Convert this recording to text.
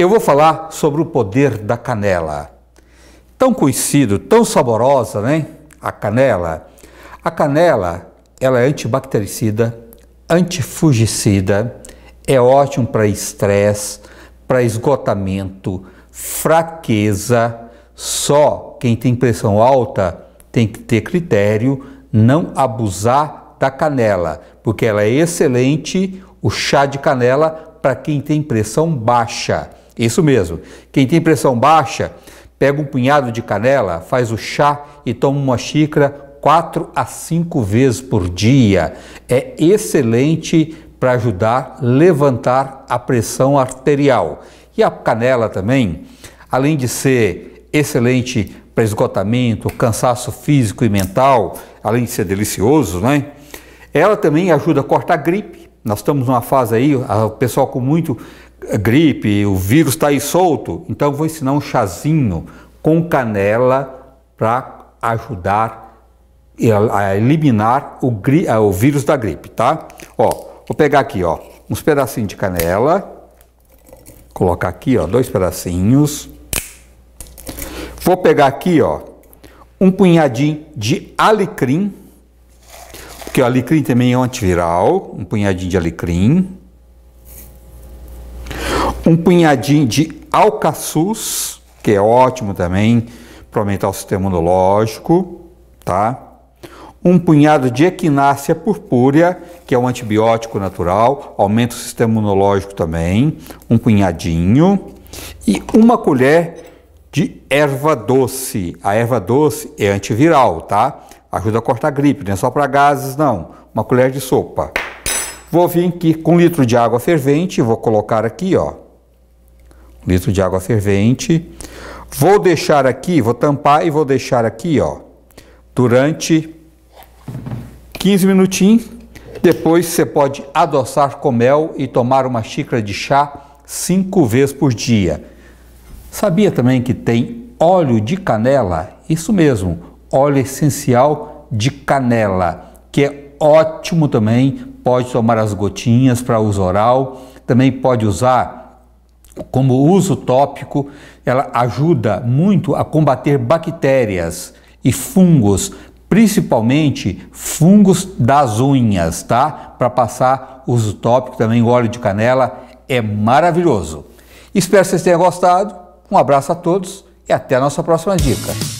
Eu vou falar sobre o poder da canela. Tão conhecido, tão saborosa, né? A canela. A canela, ela é antibactericida, antifugicida, é ótimo para estresse, para esgotamento, fraqueza. Só quem tem pressão alta tem que ter critério, não abusar da canela, porque ela é excelente, o chá de canela, para quem tem pressão baixa. Isso mesmo. Quem tem pressão baixa, pega um punhado de canela, faz o chá e toma uma xícara quatro a cinco vezes por dia. É excelente para ajudar a levantar a pressão arterial. E a canela também, além de ser excelente para esgotamento, cansaço físico e mental, além de ser delicioso, né? Ela também ajuda a cortar gripe, nós estamos numa fase aí, o pessoal com muito eh, gripe, o vírus está aí solto. Então, vou ensinar um chazinho com canela para ajudar a eliminar o, gri, eh, o vírus da gripe, tá? Ó, vou pegar aqui, ó, uns pedacinhos de canela, colocar aqui, ó, dois pedacinhos. Vou pegar aqui, ó, um punhadinho de alecrim que o alecrim também é um antiviral, um punhadinho de alecrim. Um punhadinho de alcaçuz, que é ótimo também para aumentar o sistema imunológico, tá? Um punhado de equinácea purpúrea, que é um antibiótico natural, aumenta o sistema imunológico também, um punhadinho. E uma colher de erva doce. A erva doce é antiviral, tá? Ajuda a cortar a gripe, não é só para gases, não. Uma colher de sopa. Vou vir aqui com um litro de água fervente, vou colocar aqui, ó. Um litro de água fervente. Vou deixar aqui, vou tampar e vou deixar aqui, ó, durante 15 minutinhos. Depois você pode adoçar com mel e tomar uma xícara de chá cinco vezes por dia. Sabia também que tem óleo de canela? Isso mesmo, óleo essencial de canela, que é ótimo também, pode tomar as gotinhas para uso oral, também pode usar como uso tópico, ela ajuda muito a combater bactérias e fungos, principalmente fungos das unhas, tá? Para passar uso tópico também, o óleo de canela é maravilhoso. Espero que vocês tenham gostado. Um abraço a todos e até a nossa próxima dica.